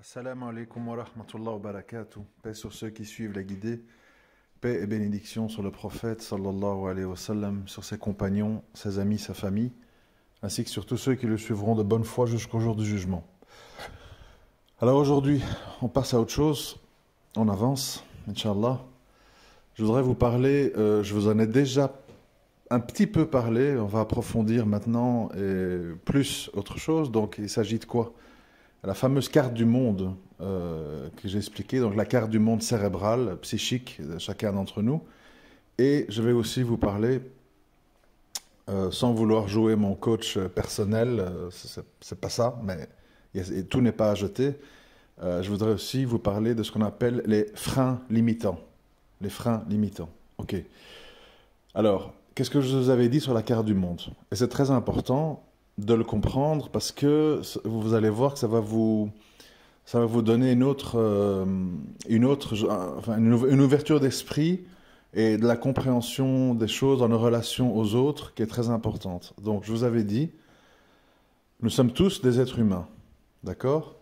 Assalamu alaikum wa rahmatullahi wa barakatuh. Paix sur ceux qui suivent la guidée. Paix et bénédiction sur le prophète sallallahu alayhi wa sallam, sur ses compagnons, ses amis, sa famille, ainsi que sur tous ceux qui le suivront de bonne foi jusqu'au jour du jugement. Alors aujourd'hui, on passe à autre chose. On avance, Inch'Allah. Je voudrais vous parler, euh, je vous en ai déjà un petit peu parlé, on va approfondir maintenant et plus autre chose. Donc il s'agit de quoi la fameuse carte du monde euh, que j'ai expliquée, donc la carte du monde cérébral, psychique de chacun d'entre nous. Et je vais aussi vous parler, euh, sans vouloir jouer mon coach personnel, euh, c'est pas ça, mais tout n'est pas à jeter. je voudrais aussi vous parler de ce qu'on appelle les freins limitants. Les freins limitants. Ok. Alors, qu'est-ce que je vous avais dit sur la carte du monde Et c'est très important de le comprendre parce que vous allez voir que ça va vous, ça va vous donner une autre, euh, une, autre une, ouverture d'esprit et de la compréhension des choses dans nos relations aux autres qui est très importante. Donc, je vous avais dit, nous sommes tous des êtres humains, d'accord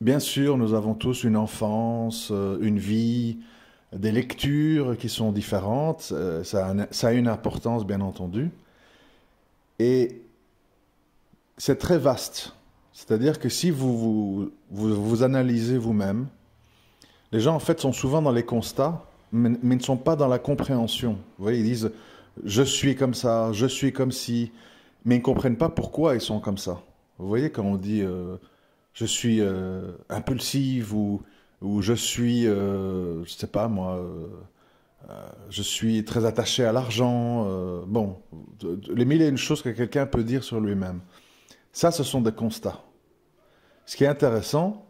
Bien sûr, nous avons tous une enfance, euh, une vie, des lectures qui sont différentes, euh, ça a, ça a une importance bien entendu. Et c'est très vaste. C'est-à-dire que si vous vous, analysez vous-même, les gens en fait sont souvent dans les constats, mais, ne sont pas dans la compréhension. Vous voyez, ils disent je suis comme ça, je suis comme si, mais ils ne comprennent pas pourquoi ils sont comme ça. Vous voyez, quand on dit euh, je suis euh, impulsive ou, je suis, euh, je sais pas moi, je suis très attaché à l'argent, bon, les mille et une chose que quelqu'un peut dire sur lui-même. Ça, ce sont des constats. Ce qui est intéressant,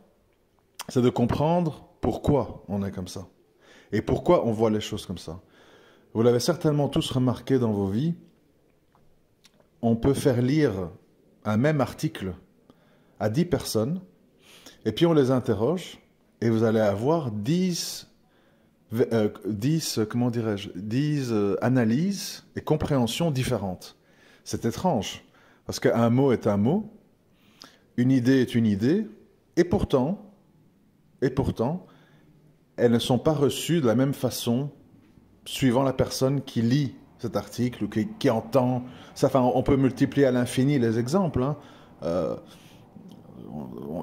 c'est de comprendre pourquoi on est comme ça et pourquoi on voit les choses comme ça. Vous l'avez certainement tous remarqué dans vos vies, on peut faire lire un même article à 10 personnes, et puis on les interroge, et vous allez avoir 10, euh, comment dirais-je, 10 euh, analyses et compréhensions différentes. C'est étrange. Parce qu'un mot est un mot, une idée est une idée, et pourtant, et pourtant, elles ne sont pas reçues de la même façon suivant la personne qui lit cet article ou qui, entend. Ça, enfin, on peut multiplier à l'infini les exemples. Hein. Euh,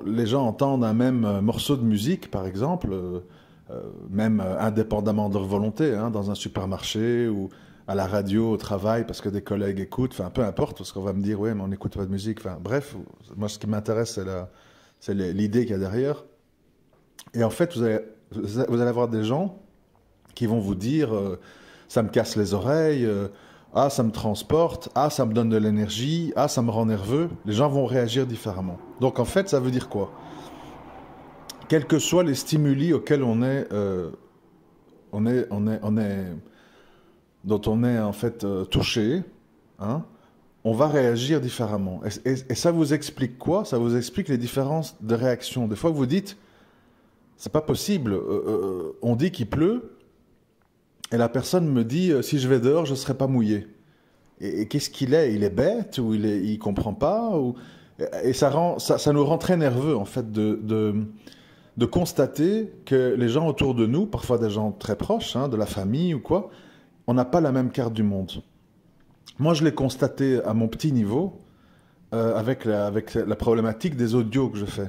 les gens entendent un même morceau de musique, par exemple, euh, même euh, indépendamment de leur volonté, hein, dans un supermarché ou à la radio, au travail, parce que des collègues écoutent, enfin peu importe, parce qu'on va me dire, oui mais on n'écoute pas de musique, enfin bref, moi ce qui m'intéresse, c'est l'idée qu'il y a derrière. Et en fait, vous allez, vous allez avoir des gens qui vont vous dire, euh, ça me casse les oreilles, euh, ah, ça me transporte, ah, ça me donne de l'énergie, ah, ça me rend nerveux. Les gens vont réagir différemment. Donc en fait, ça veut dire quoi Quels que soient les stimuli auxquels on est, euh, on est, on est, on est dont on est en fait euh, touché, hein, on va réagir différemment. Et, ça vous explique quoi Ça vous explique les différences de réaction. Des fois, vous dites, c'est pas possible. Euh, euh, on dit qu'il pleut, et la personne me dit, si je vais dehors, je serai pas mouillé. Et, qu'est-ce qu'il est Il est bête ou il, ne il comprend pas Et ça, ça, nous rend très nerveux en fait de, de constater que les gens autour de nous, parfois des gens très proches, hein, de la famille ou quoi, on n'a pas la même carte du monde. Moi, je l'ai constaté à mon petit niveau euh, avec, la, avec la problématique des audios que je fais.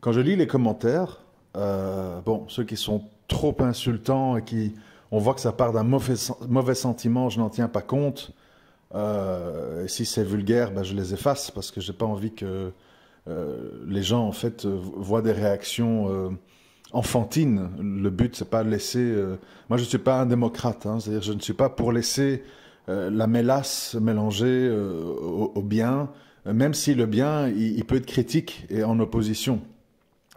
Quand je lis les commentaires, euh, bon, ceux qui sont trop insultants et qui, on voit que ça part d'un mauvais, mauvais sentiment, je n'en tiens pas compte. Euh, et si c'est vulgaire, ben, je les efface parce que j'ai pas envie que les gens en fait voient des réactions enfantine. Le but, c'est pas de laisser. Euh, moi, je ne suis pas un démocrate, hein. c'est-à-dire je ne suis pas pour laisser euh, la mélasse mélanger euh, au, bien, même si le bien, il, peut être critique et en opposition.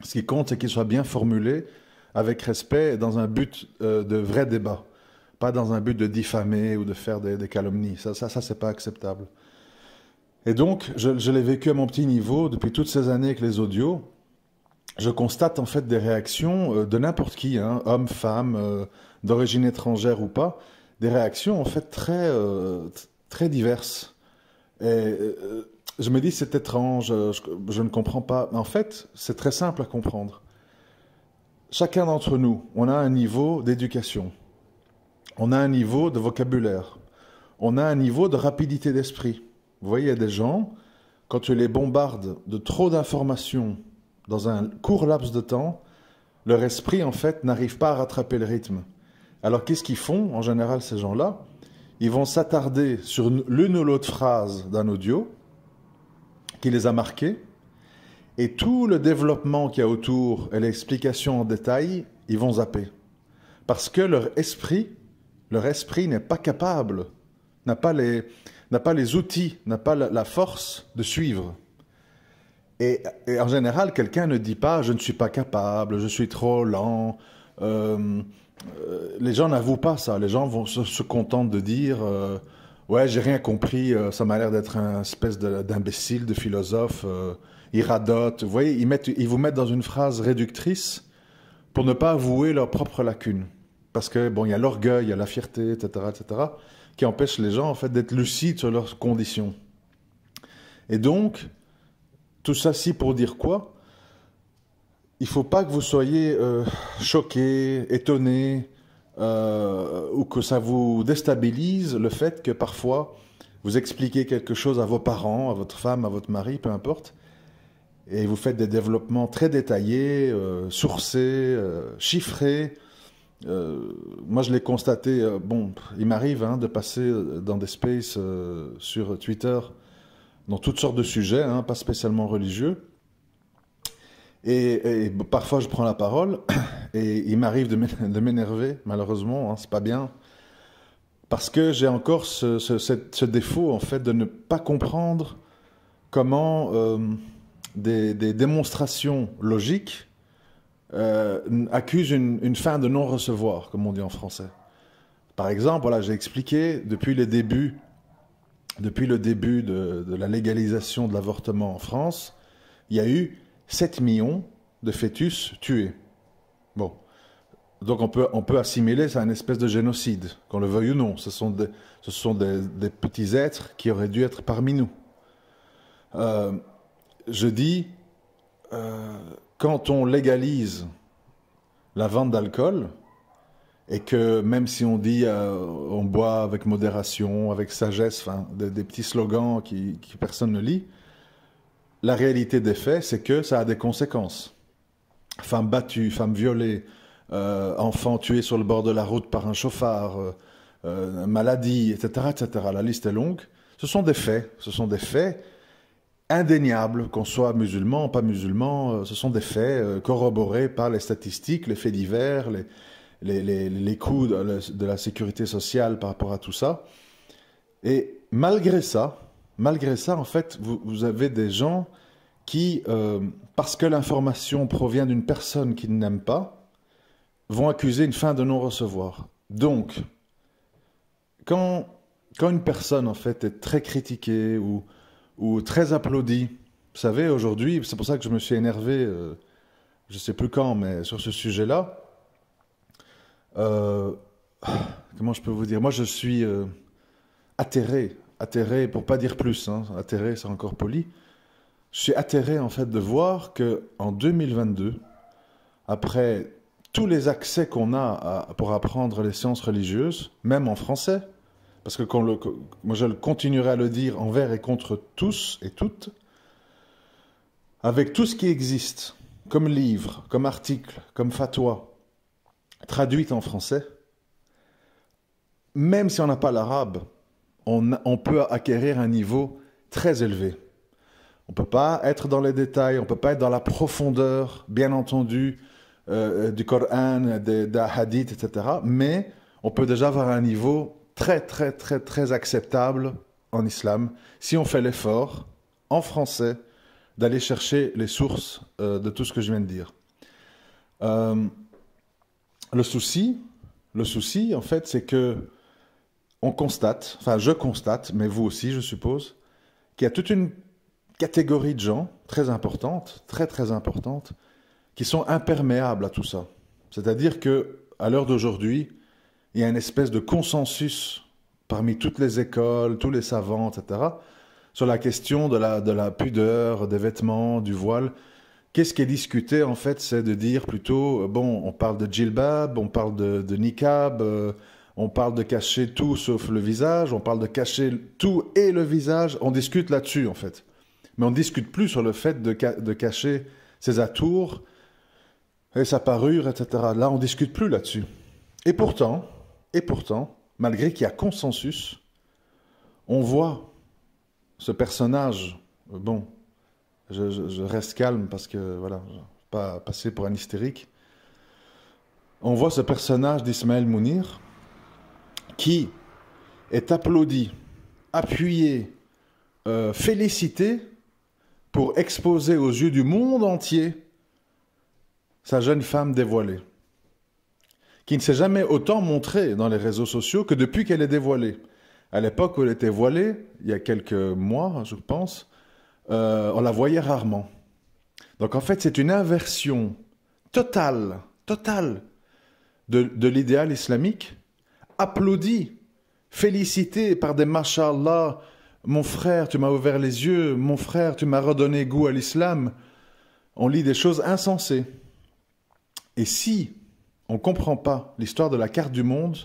Ce qui compte, c'est qu'il soit bien formulé, avec respect, dans un but de vrai débat, pas dans un but de diffamer ou de faire des, calomnies. Ça, ça, ça, c'est pas acceptable. Et donc, je, je l'ai vécu à mon petit niveau depuis toutes ces années avec les audios je constate en fait des réactions euh, de n'importe qui, hein, homme, femme, euh, d'origine étrangère ou pas, des réactions en fait très, euh, très diverses. Et je me dis, c'est étrange, je, ne comprends pas. en fait, c'est très simple à comprendre. Chacun d'entre nous, on a un niveau d'éducation, on a un niveau de vocabulaire, on a un niveau de rapidité d'esprit. Vous voyez, il y a des gens, quand tu les bombardes de trop d'informations, dans un court laps de temps, leur esprit, en fait, n'arrive pas à rattraper le rythme. Alors, qu'est-ce qu'ils font, en général, ces gens-là Ils vont s'attarder sur l'une ou l'autre phrase d'un audio qui les a marqués, et tout le développement qu'il y a autour et l'explication en détail, ils vont zapper. Parce que leur esprit, leur esprit n'est pas capable, n'a pas les, n'a pas les outils, n'a pas la force de suivre. Et, en général, quelqu'un ne dit pas je ne suis pas capable, je suis trop lent. Euh, euh, les gens n'avouent pas ça. Les gens vont se, contentent de dire euh, ouais, j'ai rien compris, ça m'a l'air d'être un espèce d'imbécile, de, philosophe. ils radotent. Vous voyez, ils, ils vous mettent dans une phrase réductrice pour ne pas avouer leurs propres lacunes. Parce que, bon, il y a l'orgueil, il y a la fierté, etc., etc., qui empêche les gens, en fait, d'être lucides sur leurs conditions. Et donc, tout ça, si pour dire quoi Il faut pas que vous soyez euh, choqué, étonné, euh, ou que ça vous déstabilise le fait que parfois vous expliquez quelque chose à vos parents, à votre femme, à votre mari, peu importe, et vous faites des développements très détaillés, euh, sourcés, chiffrés. moi, je l'ai constaté. bon, il m'arrive hein, de passer dans des spaces sur Twitter dans toutes sortes de sujets, hein, pas spécialement religieux. Et, parfois je prends la parole et il m'arrive de m'énerver, malheureusement, hein, c'est pas bien, parce que j'ai encore ce, défaut en fait de ne pas comprendre comment euh, des, démonstrations logiques euh, accusent une, fin de non-recevoir, comme on dit en français. Par exemple, voilà, j'ai expliqué depuis les débuts depuis le début de, la légalisation de l'avortement en France, il y a eu 7 millions de fœtus tués. Bon. Donc on peut, on peut assimiler ça à une espèce de génocide, qu'on le veuille ou non. Ce sont des, ce sont des, petits êtres qui auraient dû être parmi nous. Euh, je dis, euh, quand on légalise la vente d'alcool, et que même si on dit euh, on boit avec modération, avec sagesse, des, petits slogans qui, personne ne lit, la réalité des faits, c'est que ça a des conséquences. Femme battue, femme violée, euh, enfants tués sur le bord de la route par un chauffard, euh, euh, maladie, etc., etc. La liste est longue. Ce sont des faits, ce sont des faits indéniables, qu'on soit musulman, ou pas musulman, ce sont des faits corroborés par les statistiques, les faits divers, les, les, les, coûts de la, sécurité sociale par rapport à tout ça. Et malgré ça, malgré ça, en fait, vous, avez des gens qui, euh, parce que l'information provient d'une personne qu'ils n'aiment pas, vont accuser une fin de non-recevoir. Donc, quand, quand une personne, en fait, est très critiquée ou, ou très applaudie, vous savez, aujourd'hui, c'est pour ça que je me suis énervé, euh, je ne sais plus quand, mais sur ce sujet-là, euh, comment je peux vous dire Moi, je suis euh, atterré, atterré, pour pas dire plus, hein. atterré, c'est encore poli. Je suis atterré en fait de voir que en 2022, après tous les accès qu'on a pour apprendre les sciences religieuses, même en français, parce que quand le, moi je continuerai à le dire envers et contre tous et toutes, avec tout ce qui existe, comme livre, comme article, comme fatwa, traduite en français, même si on n'a pas l'arabe, on, peut acquérir un niveau très élevé. On peut pas être dans les détails, on peut pas être dans la profondeur, bien entendu, euh, euh, du Coran, des, des hadiths, etc. Mais on peut déjà avoir un niveau très, très, très, très acceptable en islam si on fait l'effort, en français, d'aller chercher les sources euh, de tout ce que je viens de dire le souci, le souci, en fait, c'est que on constate, enfin, je constate, mais vous aussi, je suppose, qu'il y a toute une catégorie de gens très importante, très très importante, qui sont imperméables à tout ça. C'est-à-dire que à l'heure d'aujourd'hui, il y a une espèce de consensus parmi toutes les écoles, tous les savants, etc., sur la question de la pudeur, des vêtements, du voile, Qu'est-ce qui est discuté en fait, c'est de dire plutôt euh, bon, on parle de djilbab, on parle de, de niqab, euh, on parle de cacher tout sauf le visage, on parle de cacher tout et le visage. On discute là-dessus en fait, mais on discute plus sur le fait de, de cacher ses atours et sa parure, etc. Là, on discute plus là-dessus. Et pourtant, et pourtant, malgré qu'il y a consensus, on voit ce personnage, euh, bon, je, reste calme parce que, voilà, pas passer pour un hystérique. On voit ce personnage d'Ismaël Mounir qui est applaudi, appuyé, euh, félicité pour exposer aux yeux du monde entier sa jeune femme dévoilée, qui ne s'est jamais autant montrée dans les réseaux sociaux que depuis qu'elle est dévoilée. À l'époque où elle était voilée, il y a quelques mois, je pense, euh, on la voyait rarement. Donc en fait, c'est une inversion totale, totale de, l'idéal islamique, applaudi, félicité par des mashallah, mon frère, tu m'as ouvert les yeux, mon frère, tu m'as redonné goût à l'islam. On lit des choses insensées. Et si on ne comprend pas l'histoire de la carte du monde,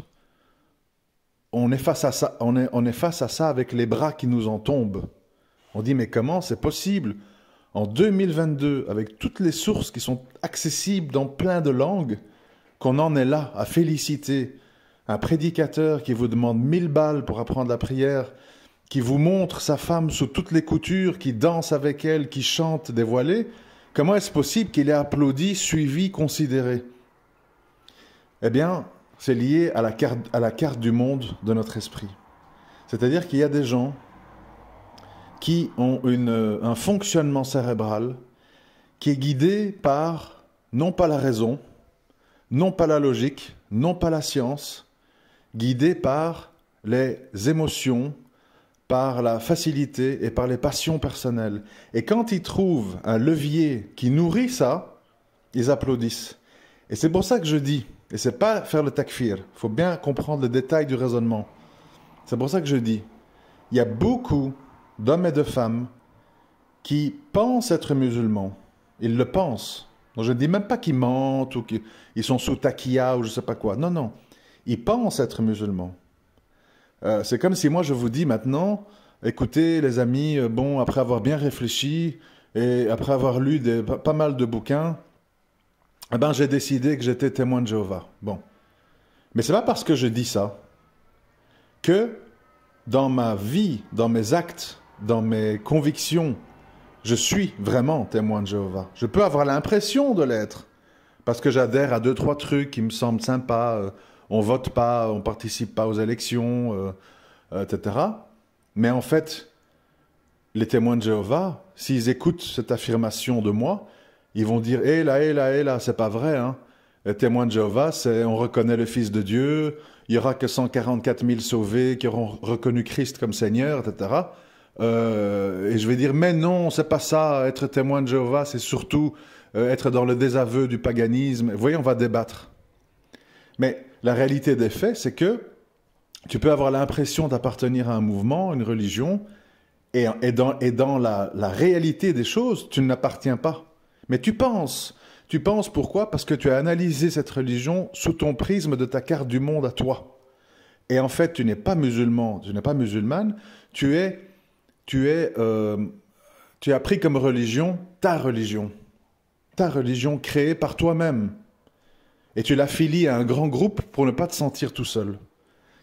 on est, face à ça, on, est, on est face à ça avec les bras qui nous en tombent. On dit, mais comment c'est possible en 2022, avec toutes les sources qui sont accessibles dans plein de langues, qu'on en est là à féliciter un prédicateur qui vous demande mille balles pour apprendre la prière, qui vous montre sa femme sous toutes les coutures, qui danse avec elle, qui chante dévoilée, comment est-ce possible qu'il ait applaudi, suivi, considéré Eh bien, c'est lié à la, carte, à la carte du monde de notre esprit. C'est-à-dire qu'il y a des gens qui ont euh, un fonctionnement cérébral qui est guidé par non pas la raison, non pas la logique, non pas la science, guidé par les émotions, par la facilité et par les passions personnelles. Et quand ils trouvent un levier qui nourrit ça, ils applaudissent. Et c'est pour ça que je dis, et c'est pas faire le takfir, faut bien comprendre le détail du raisonnement. C'est pour ça que je dis, il y a beaucoup d'hommes et de femmes qui pensent être musulmans. Ils le pensent. je ne dis même pas qu'ils mentent ou qu'ils sont sous taquia ou je ne sais pas quoi. Non, non. Ils pensent être musulmans. Euh, c'est comme si moi je vous dis maintenant, écoutez les amis, euh, bon, après avoir bien réfléchi et après avoir lu pas mal de bouquins, eh ben, j'ai décidé que j'étais témoin de Jéhovah. Bon. Mais n'est pas parce que je dis ça que dans ma vie, dans mes actes, dans mes convictions, je suis vraiment témoin de Jéhovah. Je peux avoir l'impression de l'être, parce que j'adhère à deux, trois trucs qui me semblent sympas. Euh, on vote pas, on participe pas aux élections, euh, euh, etc. Mais en fait, les témoins de Jéhovah, s'ils écoutent cette affirmation de moi, ils vont dire Hé eh là, hé eh là, hé eh là, c'est pas vrai. Hein. Les témoins de Jéhovah, c'est on reconnaît le Fils de Dieu, il y aura que 144 000 sauvés qui auront reconnu Christ comme Seigneur, etc. Euh, et je vais dire, mais non, c'est pas ça, être témoin de Jéhovah, c'est surtout euh, être dans le désaveu du paganisme. Vous voyez, on va débattre. Mais la réalité des faits, c'est que tu peux avoir l'impression d'appartenir à un mouvement, une religion, et, dans, la, la, réalité des choses, tu n'appartiens pas. Mais tu penses. Tu penses pourquoi Parce que tu as analysé cette religion sous ton prisme de ta carte du monde à toi. Et en fait, tu n'es pas musulman, tu n'es pas musulmane, tu es tu es, euh, tu as pris comme religion ta religion, ta religion créée par toi-même, et tu l'affilies à un grand groupe pour ne pas te sentir tout seul.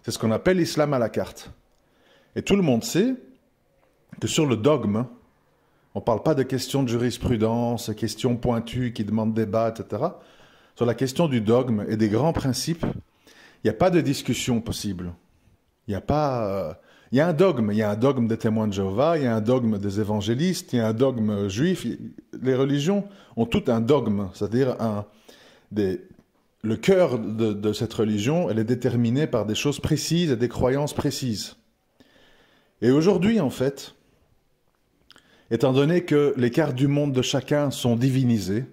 C'est ce qu'on appelle l'islam à la carte. Et tout le monde sait que sur le dogme, on ne parle pas de questions de jurisprudence, questions pointues qui demandent débat, etc. Sur la question du dogme et des grands principes, il n'y a pas de discussion possible. Il n'y a pas... Euh, il y a un dogme, il y a un dogme des témoins de Jéhovah, il y a un dogme des évangélistes, il y a un dogme juif. Les religions ont toutes un dogme, c'est-à-dire le cœur de, cette religion, elle est déterminée par des choses précises et des croyances précises. Et aujourd'hui, en fait, étant donné que les cartes du monde de chacun sont divinisés,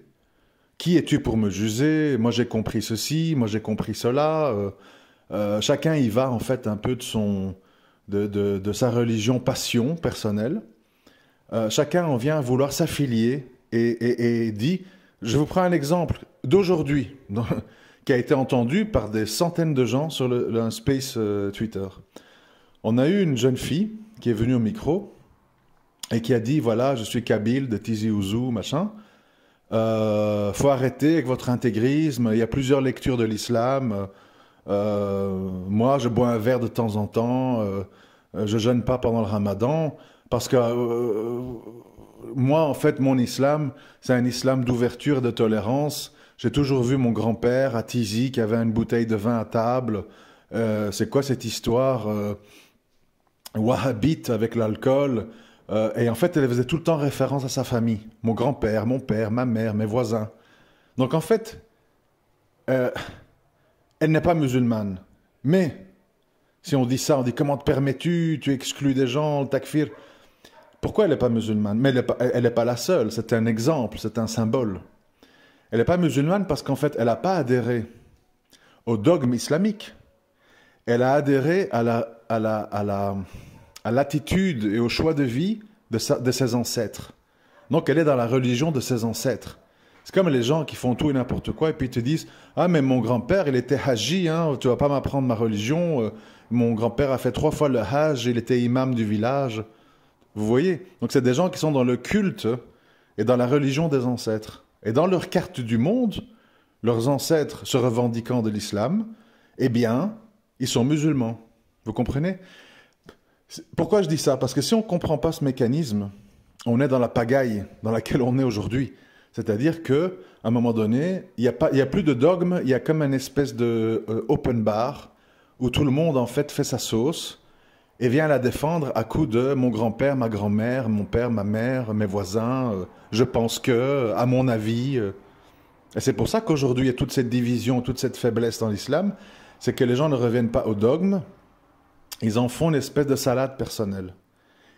qui es-tu pour me juger Moi j'ai compris ceci, moi j'ai compris cela. Euh, euh, chacun y va en fait un peu de son, de, sa religion passion personnelle. Euh, chacun en vient à vouloir s'affilier et, dit, je vous prends un exemple d'aujourd'hui, qui a été entendu par des centaines de gens sur le, space euh, Twitter. On a eu une jeune fille qui est venue au micro et qui a dit, voilà, je suis Kabyle de Tizi Ouzou, machin. Euh, faut arrêter avec votre intégrisme, il y a plusieurs lectures de l'islam. Euh, moi, je bois un verre de temps en temps. Euh, je jeûne pas pendant le ramadan parce que euh, moi, en fait, mon islam, c'est un islam d'ouverture de tolérance. J'ai toujours vu mon grand-père à Tizi qui avait une bouteille de vin à table. c'est quoi cette histoire wahhabite avec l'alcool Et en fait, elle faisait tout le temps référence à sa famille. Mon grand-père, mon père, ma mère, mes voisins. Donc en fait, elle n'est pas musulmane. Mais, si on dit ça, on dit comment te permets-tu, tu exclus des gens, le takfir. Pourquoi elle n'est pas musulmane Mais elle n'est pas, la seule, c'est un exemple, c'est un symbole. Elle n'est pas musulmane parce qu'en fait, elle n'a pas adhéré au dogme islamique. Elle a adhéré à la, à la, la, à l'attitude et au choix de vie de, de ses ancêtres. Donc elle est dans la religion de ses ancêtres. C'est comme les gens qui font tout et n'importe quoi et puis ils te disent Ah, mais mon grand-père, il était haji, hein, tu vas pas m'apprendre ma religion. Euh, mon grand-père a fait trois fois le hajj, il était imam du village. Vous voyez Donc, c'est des gens qui sont dans le culte et dans la religion des ancêtres. Et dans leur carte du monde, leurs ancêtres se revendiquant de l'islam, eh bien, ils sont musulmans. Vous comprenez Pourquoi je dis ça Parce que si on ne comprend pas ce mécanisme, on est dans la pagaille dans laquelle on est aujourd'hui. C'est-à-dire que à un moment donné, il n'y a, y a plus de dogme, il y a comme une espèce de euh, open bar où tout le monde en fait fait sa sauce et vient la défendre à coup de mon grand-père, ma grand-mère, mon père, ma mère, mes voisins, euh, je pense que, à mon avis. Euh. Et c'est pour ça qu'aujourd'hui, il y a toute cette division, toute cette faiblesse dans l'islam, c'est que les gens ne reviennent pas au dogme, ils en font une espèce de salade personnelle.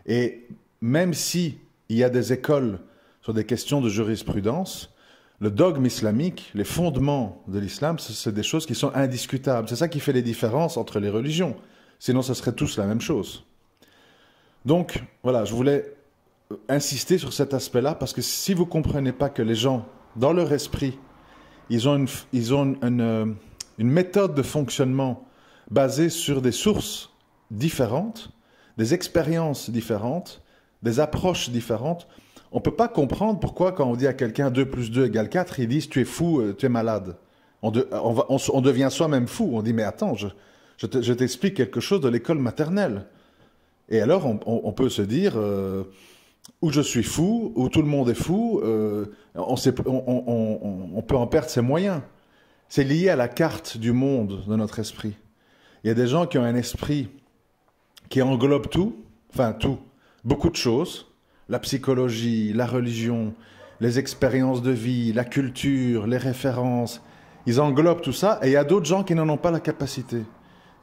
Et même si il y a des écoles sur des questions de jurisprudence, le dogme islamique, les fondements de l'islam, c'est des choses qui sont indiscutables. C'est ça qui fait les différences entre les religions. Sinon, ce serait tous la même chose. Donc, voilà, je voulais insister sur cet aspect-là parce que si vous ne comprenez pas que les gens, dans leur esprit, ils ont ils ont euh, une méthode de fonctionnement basée sur des sources différentes, des expériences différentes, des approches différentes, on peut pas comprendre pourquoi, quand on dit à quelqu'un 2 plus 2 égale 4, ils disent tu es fou, euh, tu es malade. On, euh, on, devient soi-même fou. On dit mais attends, je, t'explique quelque chose de l'école maternelle. Et alors, on, peut se dire où euh, ou je suis fou, ou tout le monde est fou, on, on peut en perdre ses moyens. C'est lié à la carte du monde de notre esprit. Il y a des gens qui ont un esprit qui englobe tout, enfin tout, beaucoup de choses la psychologie, la religion, les expériences de vie, la culture, les références. Ils englobent tout ça et il y a d'autres gens qui n'en ont pas la capacité.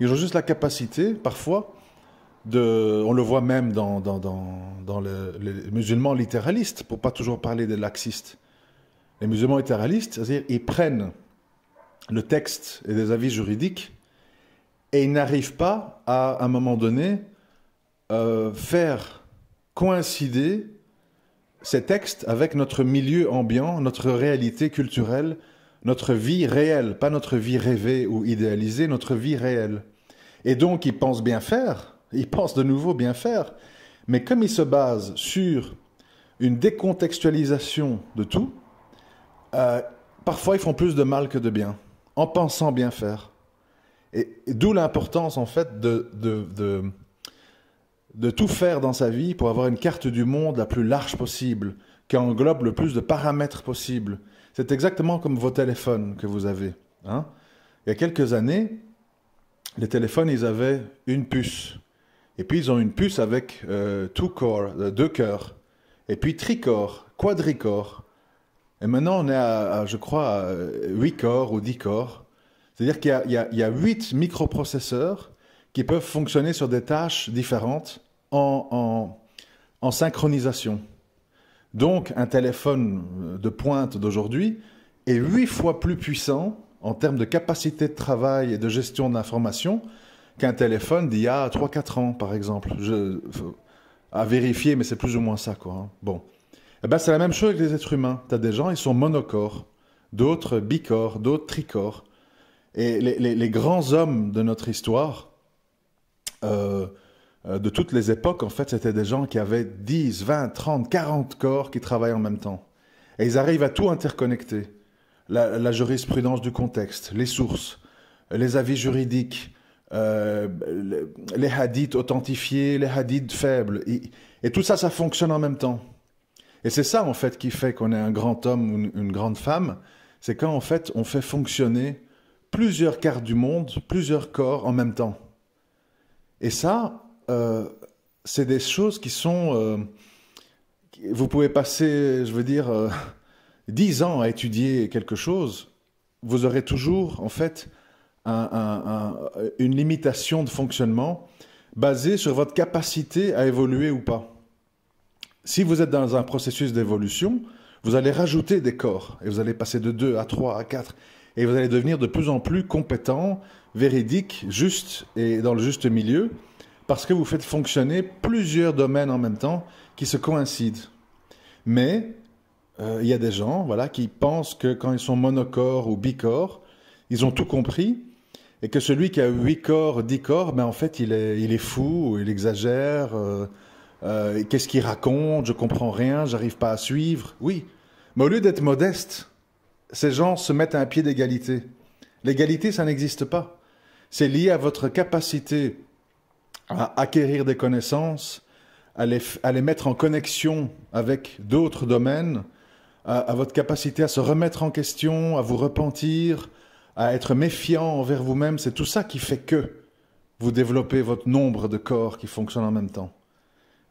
Ils ont juste la capacité, parfois, de, on le voit même dans, dans, le, les musulmans littéralistes, pour pas toujours parler des laxistes. Les musulmans littéralistes, c'est-à-dire ils prennent le texte et des avis juridiques et ils n'arrivent pas à, un moment donné euh, faire coïncider ces textes avec notre milieu ambiant, notre réalité culturelle, notre vie réelle, pas notre vie rêvée ou idéalisée, notre vie réelle. Et donc ils pensent bien faire, ils pensent de nouveau bien faire, mais comme ils se basent sur une décontextualisation de tout, euh, parfois ils font plus de mal que de bien, en pensant bien faire. Et, d'où l'importance en fait de de tout faire dans sa vie pour avoir une carte du monde la plus large possible, qui englobe le plus de paramètres possibles. C'est exactement comme vos téléphones que vous avez. Hein. Il y a quelques années, les téléphones, ils avaient une puce. Et puis, ils ont une puce avec euh, two core, euh, deux cœurs. Et puis, tricore, quadricore. Et maintenant, on est à, je crois, 8 euh, corps ou 10 corps. C'est-à-dire qu'il y, a, huit y a 8 microprocesseurs qui peuvent fonctionner sur des tâches différentes en, en, synchronisation. Donc un téléphone de pointe d'aujourd'hui est huit fois plus puissant en termes de capacité de travail et de gestion d'informations qu'un téléphone d'il y a 3-4 ans, par exemple. Je, à vérifier, mais c'est plus ou moins ça, quoi. Hein. Bon. Eh ben, c'est la même chose avec les êtres humains. Tu as des gens, ils sont monocores, d'autres bicores, d'autres tricores. Et les, les grands hommes de notre histoire, euh, euh, de toutes les époques, en fait, c'était des gens qui avaient 10, 20, 30, 40 corps qui travaillent en même temps. Et ils arrivent à tout interconnecter. La, jurisprudence du contexte, les sources, les avis juridiques, euh, les hadiths authentifiés, les hadiths faibles. Et, tout ça, ça fonctionne en même temps. Et c'est ça, en fait, qui fait qu'on est un grand homme ou une, grande femme. C'est quand, en fait, on fait fonctionner plusieurs quarts du monde, plusieurs corps en même temps. Et ça, euh, c'est des choses qui sont... Euh, vous pouvez passer, je veux dire, euh, dix ans à étudier quelque chose, vous aurez toujours, en fait, une limitation de fonctionnement basée sur votre capacité à évoluer ou pas. Si vous êtes dans un processus d'évolution, vous allez rajouter des corps et vous allez passer de 2 à 3 à 4 et vous allez devenir de plus en plus compétent véridique, juste et dans le juste milieu, parce que vous faites fonctionner plusieurs domaines en même temps qui se coïncident. Mais euh, il y a des gens voilà, qui pensent que quand ils sont monocore ou bicore, ils ont tout compris, et que celui qui a huit corps, dix corps, ben en fait, il est, il est fou, il exagère, euh, euh, qu'est-ce qu'il raconte, je comprends rien, j'arrive pas à suivre. Oui, mais au lieu d'être modeste, ces gens se mettent à un pied d'égalité. L'égalité, ça n'existe pas. C'est lié à votre capacité à acquérir des connaissances, à les, mettre en connexion avec d'autres domaines, à, à, votre capacité à se remettre en question, à vous repentir, à être méfiant envers vous-même. C'est tout ça qui fait que vous développez votre nombre de corps qui fonctionnent en même temps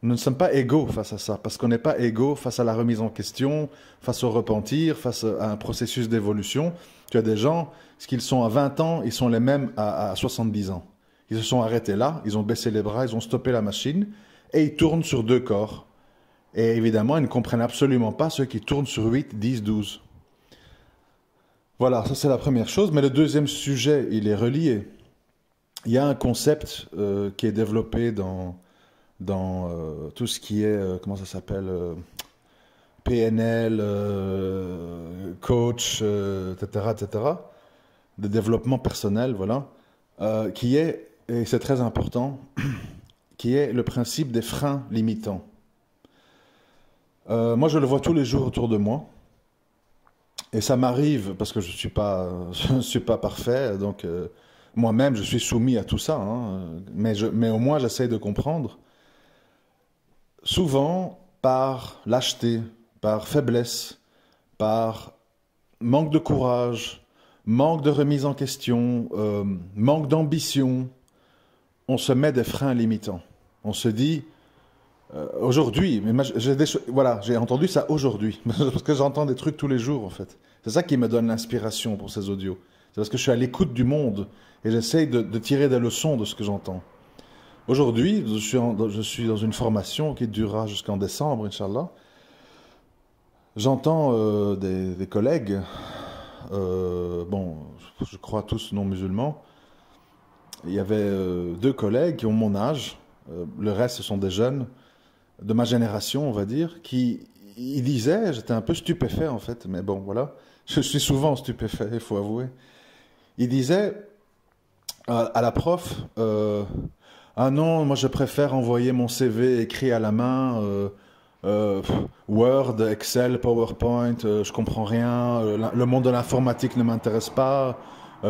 nous ne sommes pas égaux face à ça, parce qu'on n'est pas égaux face à la remise en question, face au repentir, face à un processus d'évolution. Tu as des gens, ce qu'ils sont à 20 ans, ils sont les mêmes à, 70 ans. Ils se sont arrêtés là, ils ont baissé les bras, ils ont stoppé la machine, et ils tournent sur deux corps. Et évidemment, ils ne comprennent absolument pas ceux qui tournent sur 8, 10, 12. Voilà, ça c'est la première chose. Mais le deuxième sujet, il est relié. Il y a un concept euh, qui est développé dans dans euh, tout ce qui est, euh, comment ça s'appelle, euh, PNL, coach, etc., etc., de développement personnel, voilà, qui est, et c'est très important, qui est le principe des freins limitants. moi, je le vois tous les jours autour de moi. Et ça m'arrive parce que je ne suis, pas, je suis pas parfait, donc moi-même je suis soumis à tout ça, hein. mais, je, mais au moins j'essaye de comprendre souvent par lâcheté, par faiblesse, par manque de courage, manque de remise en question, euh, manque d'ambition, on se met des freins limitants. On se dit, euh, aujourd'hui, j'ai voilà, j'ai entendu ça aujourd'hui, parce que j'entends des trucs tous les jours en fait. C'est ça qui me donne l'inspiration pour ces audios. C'est parce que je suis à l'écoute du monde et j'essaye de tirer des leçons de ce que j'entends. Aujourd'hui, je suis, je suis, dans une formation qui durera jusqu'en décembre, Inch'Allah. J'entends euh, des, des, collègues, euh, bon, je crois tous non musulmans. Il y avait euh, deux collègues qui ont mon âge, le reste ce sont des jeunes de ma génération, on va dire, qui ils disaient, j'étais un peu stupéfait en fait, mais bon, voilà, je suis souvent stupéfait, il faut avouer. Ils disaient à la prof ah non, moi je préfère envoyer mon CV écrit à la main. Euh, euh, Word, Excel, PowerPoint, euh, je comprends rien, le monde de l'informatique ne m'intéresse pas,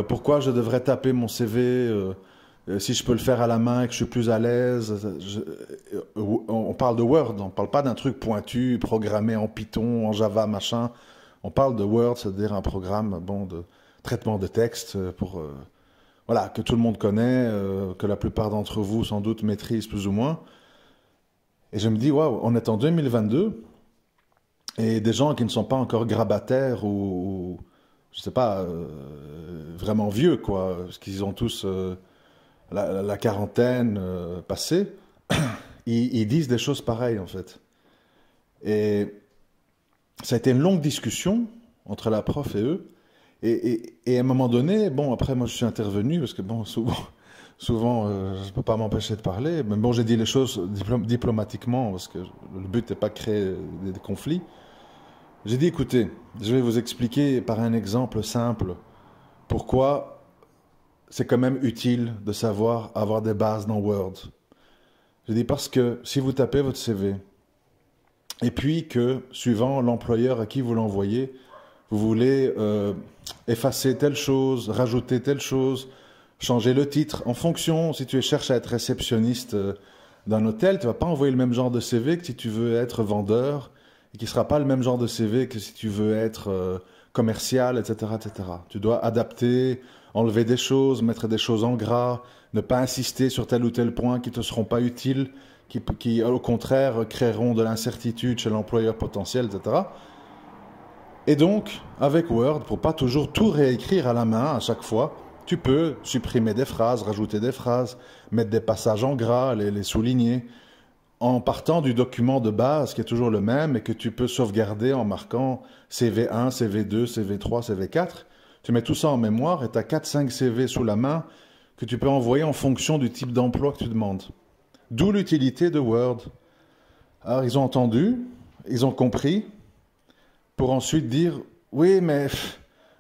pourquoi je devrais taper mon CV si je peux le faire à la main et que je suis plus à l'aise On parle de Word, on ne parle pas d'un truc pointu, programmé en Python, en Java, machin. On parle de Word, c'est-à-dire un programme bon, de traitement de texte pour voilà, que tout le monde connaît, euh, que la plupart d'entre vous sans doute maîtrisent plus ou moins. Et je me dis, waouh, on est en 2022 et des gens qui ne sont pas encore grabataires ou, je je sais pas, euh, vraiment vieux, quoi, parce qu'ils ont tous euh, la, quarantaine passée, ils, ils disent des choses pareilles en fait. Et ça a été une longue discussion entre la prof et eux. Et, à un moment donné, bon, après, moi, je suis intervenu parce que, bon, souvent, souvent euh, je ne peux pas m'empêcher de parler. Mais bon, j'ai dit les choses diplomatiquement parce que le but n'est pas de créer des, conflits. J'ai dit, écoutez, je vais vous expliquer par un exemple simple pourquoi c'est quand même utile de savoir avoir des bases dans Word. J'ai dit parce que si vous tapez votre CV, et puis que, suivant l'employeur à qui vous l'envoyez, vous voulez euh, effacer telle chose, rajouter telle chose, changer le titre en fonction. Si tu cherches à être réceptionniste euh, d'un hôtel, tu vas pas envoyer le même genre de CV que si tu veux être vendeur et qui sera pas le même genre de CV que si tu veux être euh, commercial, etc., etc. Tu dois adapter, enlever des choses, mettre des choses en gras, ne pas insister sur tel ou tel point qui te seront pas utiles, qui au contraire créeront de l'incertitude chez l'employeur potentiel, etc. Et donc, avec Word, pour pas toujours tout réécrire à la main à chaque fois, tu peux supprimer des phrases, rajouter des phrases, mettre des passages en gras, les, les souligner, en partant du document de base qui est toujours le même et que tu peux sauvegarder en marquant CV1, CV2, CV3, CV4. Tu mets tout ça en mémoire et tu as 4-5 CV sous la main que tu peux envoyer en fonction du type d'emploi que tu demandes. D'où l'utilité de Word. Alors ils ont entendu, ils ont compris, pour ensuite dire oui, mais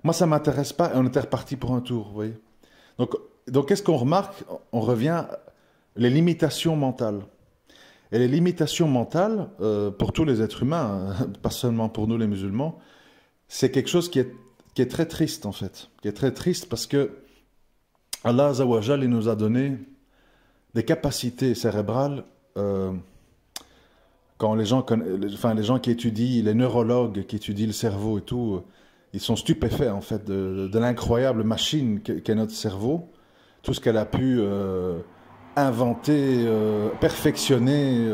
moi ça m'intéresse pas, et on était reparti pour un tour, vous Donc, donc qu'est-ce qu'on remarque On revient les limitations mentales. Et les limitations mentales, euh, pour tous les êtres humains, hein, pas seulement pour nous les musulmans, c'est quelque chose qui est, est très triste en fait, qui est très triste parce que Allah Azawajal, il nous a donné des capacités cérébrales euh, quand les gens, enfin, les gens qui étudient, les neurologues qui étudient le cerveau et tout, euh, ils sont stupéfaits en fait de, l'incroyable machine qu'est notre cerveau, tout ce qu'elle a pu euh, inventer, euh, perfectionner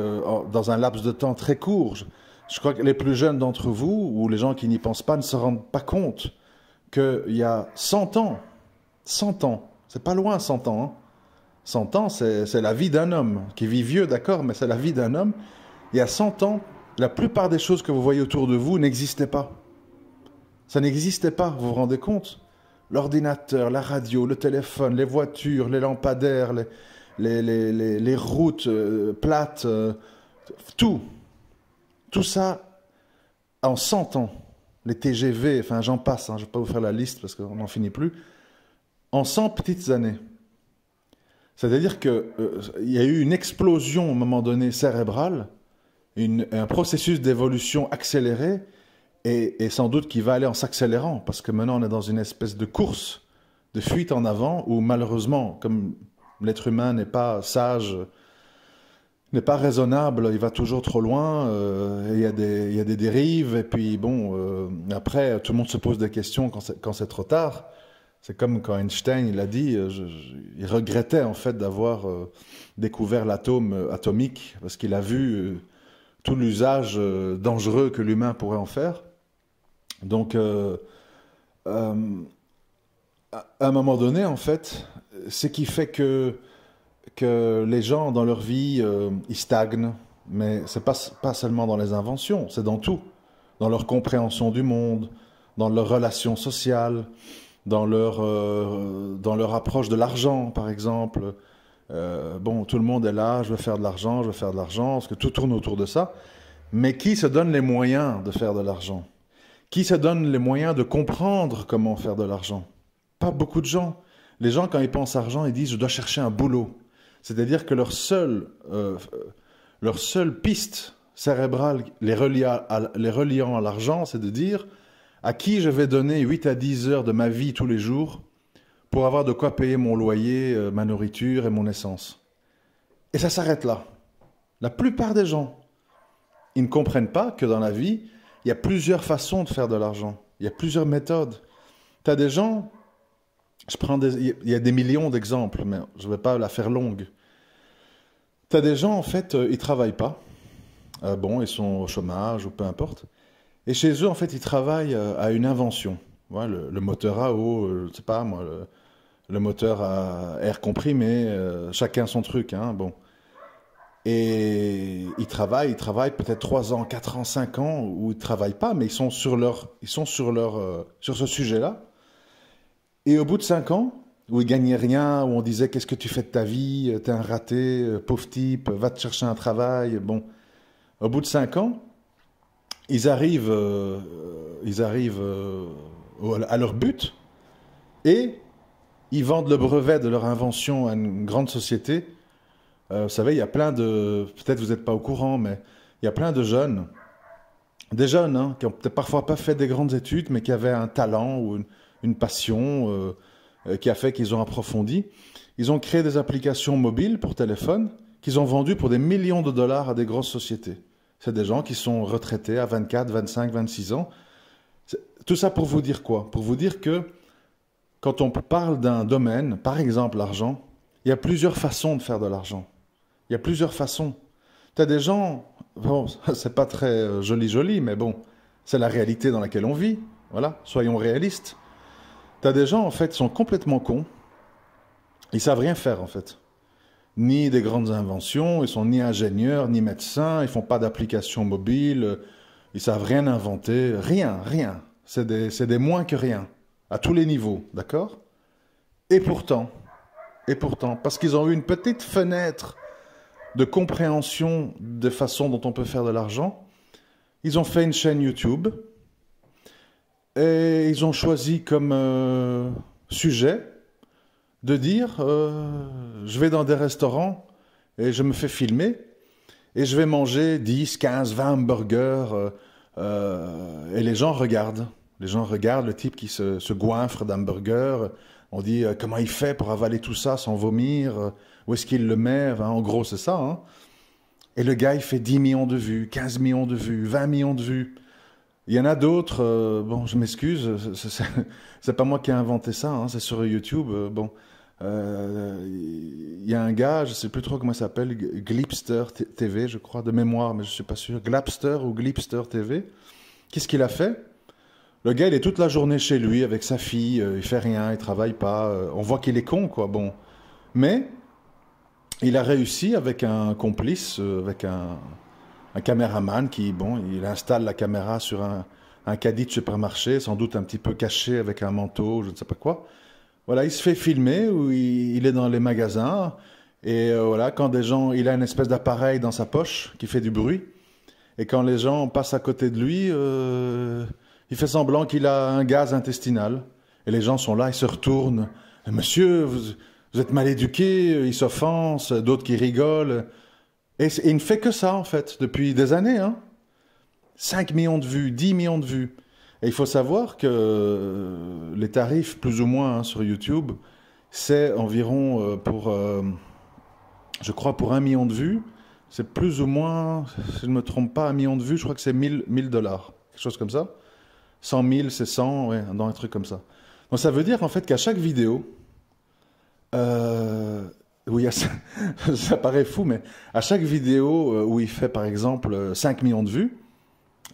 dans un laps de temps très court. Je crois que les plus jeunes d'entre vous ou les gens qui n'y pensent pas ne se rendent pas compte qu'il y a 100 ans, 100 ans, c'est pas loin 100 ans, 100 hein, ans c'est la vie d'un homme qui vit vieux, d'accord, mais c'est la vie d'un homme il y a 100 ans, la plupart des choses que vous voyez autour de vous n'existaient pas. Ça n'existait pas, vous vous rendez compte L'ordinateur, la radio, le téléphone, les voitures, les lampadaires, les, les, routes euh, plates, euh, tout. Tout ça en 100 ans. Les TGV, enfin j'en passe, hein, je ne vais pas vous faire la liste parce qu'on n'en finit plus. En 100 petites années. C'est-à-dire qu'il euh, y a eu une explosion à moment donné cérébrale un processus d'évolution accéléré et, sans doute qui va aller en s'accélérant parce que maintenant on est dans une espèce de course, de fuite en avant où malheureusement, comme l'être humain n'est pas sage, n'est pas raisonnable, il va toujours trop loin, euh, il, y a des, y, a des dérives, et puis bon, euh, après, tout le monde se pose des questions quand c'est trop tard. C'est comme quand Einstein, il a dit, euh, il regrettait en fait d'avoir découvert l'atome atomique, parce qu'il a vu tout l'usage euh, dangereux que l'humain pourrait en faire. Donc, euh, euh, à un moment donné, en fait, ce qui fait que, que les gens, dans leur vie, ils stagnent, mais ce n'est pas, seulement dans les inventions, c'est dans tout, dans leur compréhension du monde, dans leurs relations sociales, dans leur, dans leur approche de l'argent, par exemple, euh, bon, tout le monde est là, je veux faire de l'argent, je veux faire de l'argent, parce que tout tourne autour de ça. Mais qui se donne les moyens de faire de l'argent Qui se donne les moyens de comprendre comment faire de l'argent Pas beaucoup de gens. Les gens, quand ils pensent argent, ils disent je dois chercher un boulot. C'est-à-dire que leur seule, euh, leur seule piste cérébrale les, reliant les reliant à l'argent, c'est de dire à qui je vais donner 8 à 10 heures de ma vie tous les jours pour avoir de quoi payer mon loyer, euh, ma nourriture et mon essence. Et ça s'arrête là. La plupart des gens, ils ne comprennent pas que dans la vie, il y a plusieurs façons de faire de l'argent. Il y a plusieurs méthodes. Tu as des gens, je prends il y a des millions d'exemples, mais je ne vais pas la faire longue. Tu as des gens, en fait, euh, ils ne travaillent pas. Euh, bon, ils sont au chômage ou peu importe. Et chez eux, en fait, ils travaillent à une invention le, moteur à eau, euh, je sais pas moi, le, moteur à air comprimé, mais euh, chacun son truc, hein, bon. Et ils travaillent, ils travaillent peut-être 3 ans, 4 ans, 5 ans, ou ils travaillent pas, mais ils sont sur leur, ils sont sur leur, euh, sur ce sujet-là. Et au bout de 5 ans, où ils gagnaient rien, où on disait qu'est-ce que tu fais de ta vie, t'es un raté, pauvre type, va te chercher un travail, bon. Au bout de 5 ans, ils arrivent, ils arrivent à leur but, et ils vendent le brevet de leur invention à une grande société. Euh, vous savez, il y a plein de... Peut-être vous n'êtes pas au courant, mais il y a plein de jeunes, des jeunes hein, qui ont peut-être parfois pas fait des grandes études, mais qui avaient un talent ou une, passion euh, euh, qui a fait qu'ils ont approfondi. Ils ont créé des applications mobiles pour téléphone qu'ils ont vendues pour des millions de dollars à des grosses sociétés. C'est des gens qui sont retraités à 24, 25, 26 ans tout ça pour vous dire quoi Pour vous dire que quand on parle d'un domaine, par exemple l'argent, il y a plusieurs façons de faire de l'argent. Il y a plusieurs façons. Tu as des gens, bon, c'est pas très euh, joli joli, mais bon, c'est la réalité dans laquelle on vit. Voilà, soyons réalistes. Tu as des gens, en fait, sont complètement cons. Ils savent rien faire, en fait. Ni des grandes inventions, ils sont ni ingénieurs, ni médecins, ils font pas d'applications mobiles, euh, ils savent rien inventer, rien, rien. C'est des, moins que rien, à tous les niveaux, d'accord Et pourtant, et pourtant, parce qu'ils ont eu une petite fenêtre de compréhension des façons dont on peut faire de l'argent, ils ont fait une chaîne YouTube et ils ont choisi comme euh, sujet de dire euh, je vais dans des restaurants et je me fais filmer et je vais manger 10, 15, 20 hamburgers. Euh, euh, et les gens regardent. Les gens regardent le type qui se, goinfre d'hamburger. On dit euh, comment il fait pour avaler tout ça sans vomir Où est-ce qu'il le met En gros, c'est ça. Hein. et le gars, il fait 10 millions de vues, 15 millions de vues, 20 millions de vues. Il y en a d'autres. Euh, bon, je m'excuse, c'est pas moi qui ai inventé ça. Hein, c'est sur YouTube. bon, euh, il y a un gars, je sais plus trop comment il s'appelle, Glipster TV, je crois, de mémoire, mais je suis pas sûr, Glapster ou Glipster TV. Qu'est-ce qu'il a fait Le gars, il est toute la journée chez lui avec sa fille, euh, il fait rien, il travaille pas, euh, on voit qu'il est con, quoi, bon. Mais il a réussi avec un complice, avec un, un caméraman qui, bon, il installe la caméra sur un, un caddie de supermarché, sans doute un petit peu caché avec un manteau, je ne sais pas quoi il se fait filmer ou il, est dans les magasins. Et euh, voilà, quand des gens, il a une espèce d'appareil dans sa poche qui fait du bruit. Et quand les gens passent à côté de lui, euh, il fait semblant qu'il a un gaz intestinal. Et les gens sont là, ils se retournent. Monsieur, vous, êtes mal éduqué, euh, il s'offense, d'autres qui rigolent. Et, il ne fait que ça, en fait, depuis des années. Hein. 5 millions de vues, 10 millions de vues. Et il faut savoir que euh, les tarifs, plus ou moins, hein, sur YouTube, c'est environ euh, pour, euh, je crois, pour un million de vues, c'est plus ou moins, si je ne me trompe pas, un million de vues, je crois que c'est 1000 dollars, quelque chose comme ça. 100 000, c'est 100, ouais, dans un truc comme ça. Donc ça veut dire en fait qu'à chaque vidéo, oui, ça, paraît fou, mais à chaque vidéo où il fait par exemple 5 millions de vues,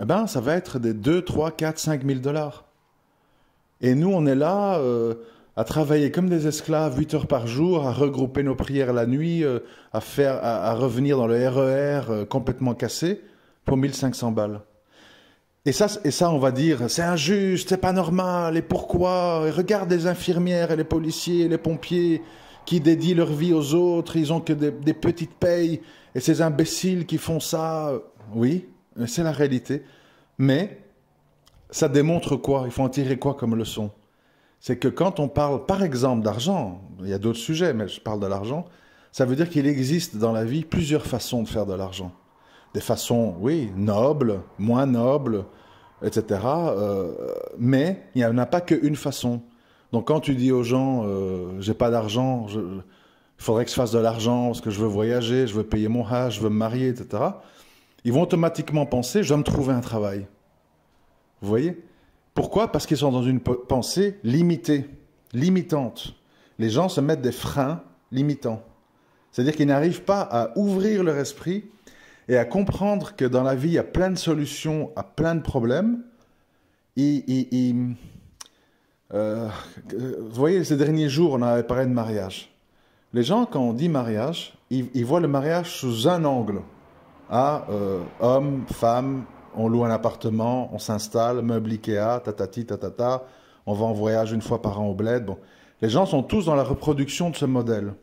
eh ben, ça va être des 2, 3, 4, 5 000 dollars. Et nous, on est là euh, à travailler comme des esclaves 8 heures par jour, à regrouper nos prières la nuit, euh, à, faire, à, revenir dans le RER e euh, complètement cassé pour 1500 balles. Et ça, et ça, on va dire, c'est injuste, c'est pas normal, et pourquoi et Regarde les infirmières et les policiers et les pompiers qui dédient leur vie aux autres, ils ont que des, des petites payes, et ces imbéciles qui font ça, oui, c'est la réalité. Mais ça démontre quoi Il faut en tirer quoi comme leçon C'est que quand on parle, par exemple, d'argent, il y a d'autres sujets, mais je parle de l'argent, ça veut dire qu'il existe dans la vie plusieurs façons de faire de l'argent. Des façons, oui, nobles, moins nobles, etc. Euh, mais il n'y en a pas qu'une façon. Donc quand tu dis aux gens, euh, j'ai pas d'argent, il faudrait que je fasse de l'argent parce que je veux voyager, je veux payer mon hash, je veux me marier, etc ils vont automatiquement penser, je dois me trouver un travail. Vous voyez Pourquoi Parce qu'ils sont dans une pensée limitée, limitante. Les gens se mettent des freins limitants. C'est-à-dire qu'ils n'arrivent pas à ouvrir leur esprit et à comprendre que dans la vie, il y a plein de solutions à plein de problèmes. Euh, vous voyez, ces derniers jours, on avait parlé de mariage. Les gens, quand on dit mariage, ils voient le mariage sous un angle à ah, euh, homme, femme, on loue un appartement, on s'installe, meuble Ikea, tatati, tatata, on va en voyage une fois par an au bled. Les gens sont tous dans la reproduction de ce modèle.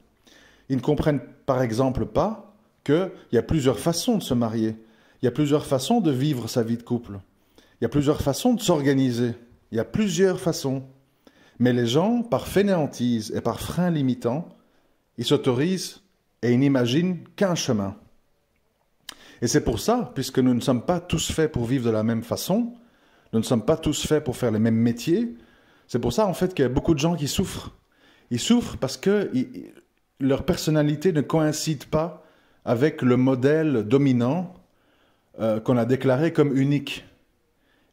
Ils ne comprennent par exemple pas qu'il y a plusieurs façons de se marier, il y a plusieurs façons de vivre sa vie de couple, il y a plusieurs façons de s'organiser, il y a plusieurs façons. Mais les gens, par fainéantise et par frein limitant, ils s'autorisent et ils n'imaginent qu'un chemin. Et c'est pour ça, puisque nous ne sommes pas tous faits pour vivre de la même façon, nous ne sommes pas tous faits pour faire les mêmes métiers, c'est pour ça en fait qu'il y a beaucoup de gens qui souffrent. Ils souffrent parce que leur personnalité ne coïncide pas avec le modèle dominant euh, qu'on a déclaré comme unique.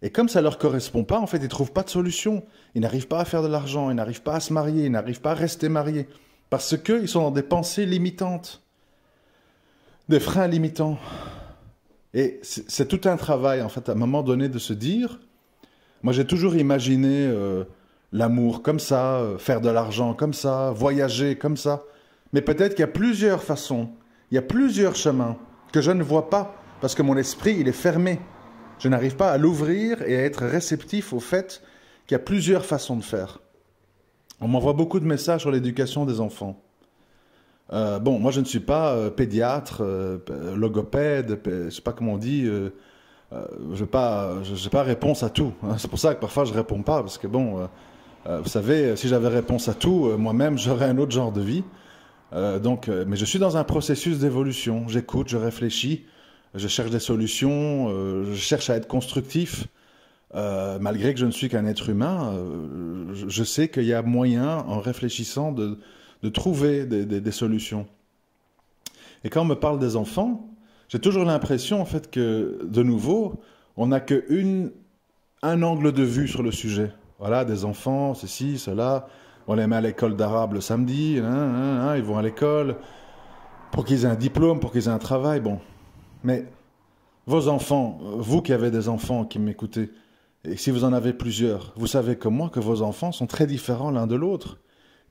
Et comme ça ne leur correspond pas, en fait, ils ne trouvent pas de solution. Ils n'arrivent pas à faire de l'argent, ils n'arrivent pas à se marier, ils n'arrivent pas à rester mariés, parce qu'ils sont dans des pensées limitantes des freins limitants. Et c'est tout un travail, en fait, à un moment donné, de se dire, moi j'ai toujours imaginé euh, l'amour comme ça, euh, faire de l'argent comme ça, voyager comme ça. Mais peut-être qu'il y a plusieurs façons, il y a plusieurs chemins que je ne vois pas, parce que mon esprit, il est fermé. Je n'arrive pas à l'ouvrir et à être réceptif au fait qu'il y a plusieurs façons de faire. On m'envoie beaucoup de messages sur l'éducation des enfants. Euh, bon, moi je ne suis pas euh, pédiatre, euh, logopède, je ne sais pas comment on dit, je n'ai pas, pas, réponse à tout. Hein. C'est pour ça que parfois je ne réponds pas, parce que bon, vous savez, si j'avais réponse à tout, moi-même j'aurais un autre genre de vie. donc, mais je suis dans un processus d'évolution. J'écoute, je réfléchis, je cherche des solutions, je cherche à être constructif. malgré que je ne suis qu'un être humain, je sais qu'il y a moyen, en réfléchissant, de, de trouver des, solutions. Et quand on me parle des enfants, j'ai toujours l'impression, en fait, que, de nouveau, on n'a un angle de vue sur le sujet. Voilà, des enfants, ceci, cela. On les met à l'école d'arabe le samedi, hein, hein, hein, ils vont à l'école pour qu'ils aient un diplôme, pour qu'ils aient un travail. Bon. Mais vos enfants, vous qui avez des enfants qui m'écoutez, et si vous en avez plusieurs, vous savez comme moi que vos enfants sont très différents l'un de l'autre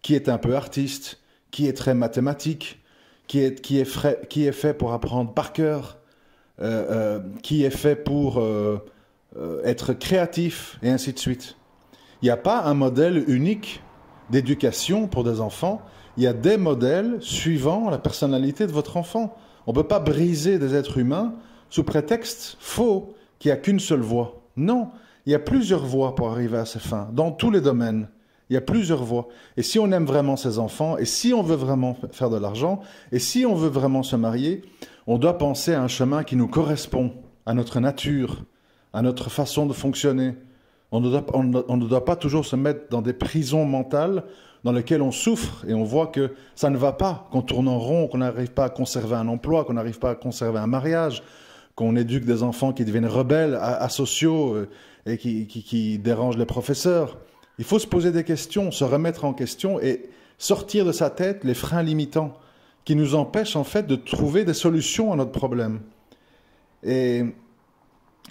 qui est un peu artiste, qui est très mathématique, qui est, qui est, qui est fait pour apprendre par cœur, euh, euh, qui est fait pour euh, être créatif, et ainsi de suite. Il n'y a pas un modèle unique d'éducation pour des enfants, il y a des modèles suivant la personnalité de votre enfant. On ne peut pas briser des êtres humains sous prétexte faux qu'il n'y a qu'une seule voie. Non, il y a plusieurs voies pour arriver à ces fins, dans tous les domaines. Il y a plusieurs voies. Et si on aime vraiment ses enfants, et si on veut vraiment faire de l'argent, et si on veut vraiment se marier, on doit penser à un chemin qui nous correspond, à notre nature, à notre façon de fonctionner. On ne, doit, pas toujours se mettre dans des prisons mentales dans lesquelles on souffre et on voit que ça ne va pas, qu'on tourne en rond, qu'on n'arrive pas à conserver un emploi, qu'on n'arrive pas à conserver un mariage, qu'on éduque des enfants qui deviennent rebelles, asociaux euh, et qui dérangent les professeurs. Il faut se poser des questions, se remettre en question et sortir de sa tête les freins limitants qui nous empêchent en fait de trouver des solutions à notre problème. Et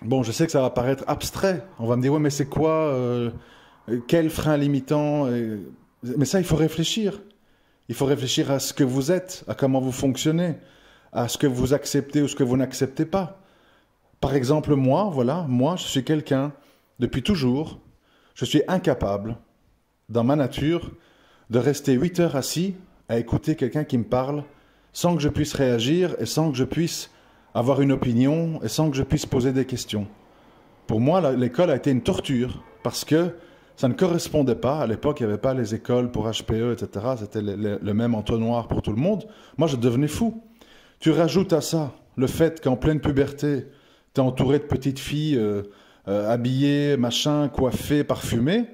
bon, je sais que ça va paraître abstrait. On va me dire, ouais, mais c'est quoi euh, Quel frein limitant euh, Mais ça, il faut réfléchir. Il faut réfléchir à ce que vous êtes, à comment vous fonctionnez, à ce que vous acceptez ou ce que vous n'acceptez pas. Par exemple, moi, voilà, moi, je suis quelqu'un depuis toujours je suis incapable, dans ma nature, de rester 8 heures assis à écouter quelqu'un qui me parle sans que je puisse réagir et sans que je puisse avoir une opinion et sans que je puisse poser des questions. Pour moi, l'école a été une torture parce que ça ne correspondait pas. À l'époque, il n'y avait pas les écoles pour HPE, etc. C'était le, même entonnoir pour tout le monde. Moi, je devenais fou. Tu rajoutes à ça le fait qu'en pleine puberté, tu es entouré de petites filles. Euh, euh, habillé, machin, coiffé, parfumé.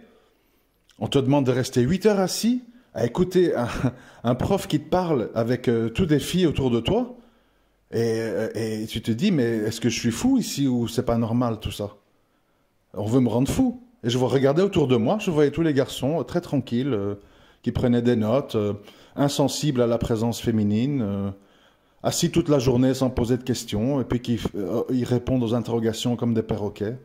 On te demande de rester 8 heures assis à écouter un, prof qui te parle avec euh, tous des filles autour de toi. Euh, et, tu te dis, mais est-ce que je suis fou ici ou c'est pas normal tout ça On veut me rendre fou. Et je regardais autour de moi, je voyais tous les garçons très tranquilles, qui prenaient des notes, insensibles à la présence féminine assis toute la journée sans poser de questions, et puis qui ils répondent aux interrogations comme des perroquets.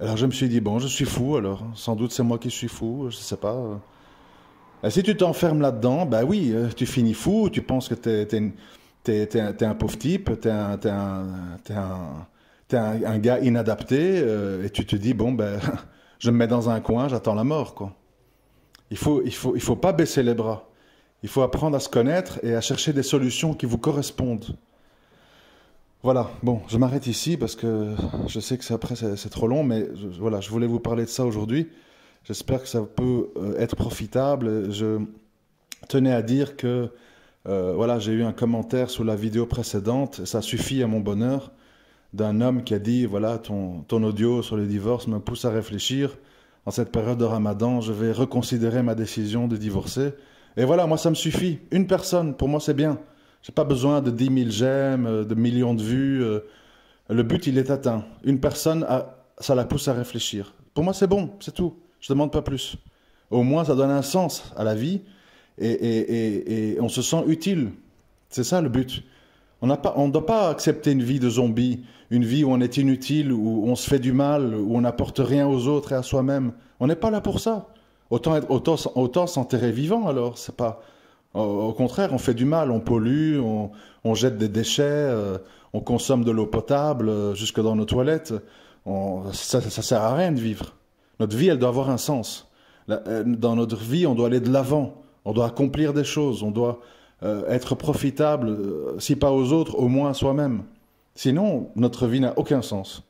Alors je me suis dit, bon, je suis fou alors. Sans doute c'est moi qui suis fou, je sais pas. Et si tu t'enfermes là-dedans, ben oui, euh, tu finis fou, tu penses que t'es es, un, pauvre type, t'es un, un, gars inadapté, euh, et tu te dis, bon, ben, je me mets dans un coin, j'attends la mort, quoi. Il faut, il, faut, il faut pas baisser les bras. Il faut apprendre à se connaître et à chercher des solutions qui vous correspondent. Voilà, bon, je m'arrête ici parce que je sais que après c'est trop long, mais voilà, je voulais vous parler de ça aujourd'hui. J'espère que ça peut euh, être profitable. Je tenais à dire que euh, voilà, j'ai eu un commentaire sous la vidéo précédente, ça suffit à mon bonheur, d'un homme qui a dit voilà, ton, ton audio sur le divorce me pousse à réfléchir. En cette période de ramadan, je vais reconsidérer ma décision de divorcer. Et voilà, moi ça me suffit. Une personne, pour moi c'est bien. J'ai pas besoin de 10 000 j'aime, de millions de vues. Euh. Le but, il est atteint. Une personne, a, ça la pousse à réfléchir. Pour moi, c'est bon, c'est tout. Je ne demande pas plus. Au moins, ça donne un sens à la vie et, et, on se sent utile. C'est ça le but. On ne doit pas accepter une vie de zombie, une vie où on est inutile, où on se fait du mal, où on n'apporte rien aux autres et à soi-même. On n'est pas là pour ça. Autant, être, autant, autant s'enterrer vivant alors. C'est pas, au contraire, on fait du mal, on pollue, on, jette des déchets, euh, on consomme de l'eau potable euh, jusque dans nos toilettes. ça, ça, sert à rien de vivre. Notre vie, elle doit avoir un sens. Euh, dans notre vie, on doit aller de l'avant, on doit accomplir des choses, on doit être profitable, si pas aux autres, au moins à soi-même. Sinon, notre vie n'a aucun sens.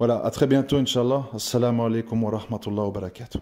Voilà, à très bientôt, Inch'Allah. Assalamu alaikum wa rahmatullahi wa barakatuh.